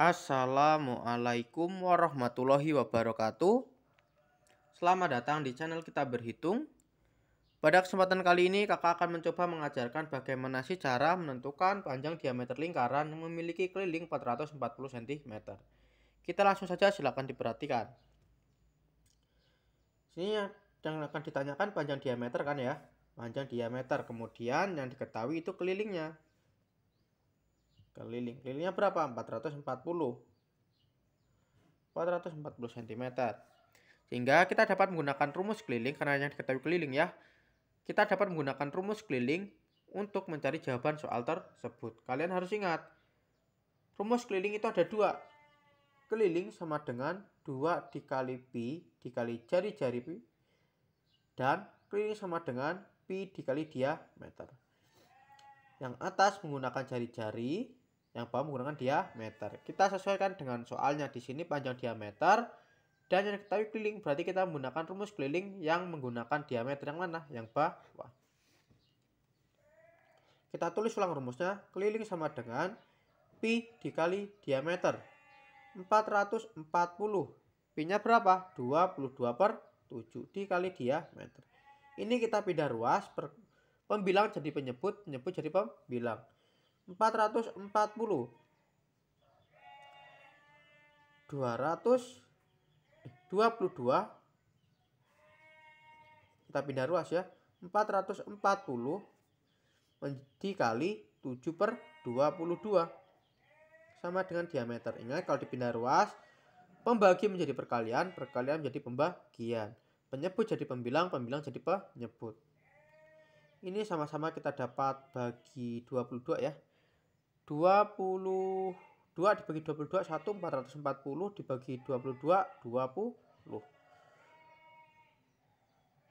Assalamualaikum warahmatullahi wabarakatuh. Selamat datang di channel kita berhitung. Pada kesempatan kali ini kakak akan mencoba mengajarkan bagaimana sih cara menentukan panjang diameter lingkaran yang memiliki keliling 440 cm. Kita langsung saja silakan diperhatikan. Sini ya, yang akan ditanyakan panjang diameter kan ya. Panjang diameter kemudian yang diketahui itu kelilingnya keliling. Kelilingnya berapa? 440. 440 cm. Sehingga kita dapat menggunakan rumus keliling karena yang diketahui keliling ya. Kita dapat menggunakan rumus keliling untuk mencari jawaban soal tersebut. Kalian harus ingat, rumus keliling itu ada dua. Keliling sama dengan 2 dikali pi dikali jari-jari pi. Dan keliling sama dengan pi dikali diameter. Yang atas menggunakan jari-jari, yang bawah menggunakan diameter. Kita sesuaikan dengan soalnya di sini panjang diameter dan yang diketahui keliling berarti kita menggunakan rumus keliling yang menggunakan diameter yang mana? Yang bawah. Kita tulis ulang rumusnya. Keliling sama dengan pi dikali diameter. 440. Pi-nya berapa? 22 per 7 dikali diameter. Ini kita pindah ruas per pembilang jadi penyebut, penyebut jadi pembilang. 440 222 eh, kita pindah ruas ya 440 dikali 7 per 22 sama dengan diameter ingat kalau dipindah ruas pembagi menjadi perkalian perkalian menjadi pembagian penyebut jadi pembilang pembilang jadi penyebut ini sama-sama kita dapat bagi 22 ya 22 dibagi 22 1 440 dibagi 22 20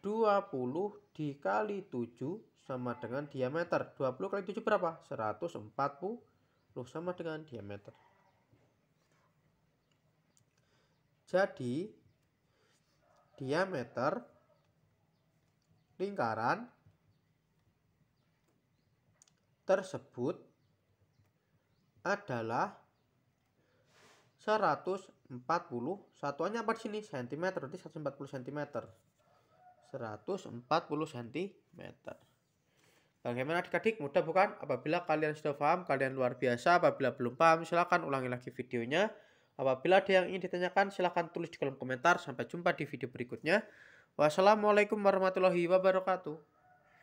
20 dikali 7 sama dengan diameter 20 kali 7 berapa? 140 sama dengan diameter jadi diameter lingkaran tersebut adalah 140 satuannya apa di sini cm berarti 140 cm 140 cm Bagaimana adik-adik? Mudah bukan? Apabila kalian sudah paham, kalian luar biasa. Apabila belum paham, silahkan ulangi lagi videonya. Apabila ada yang ingin ditanyakan, silahkan tulis di kolom komentar. Sampai jumpa di video berikutnya. Wassalamualaikum warahmatullahi wabarakatuh.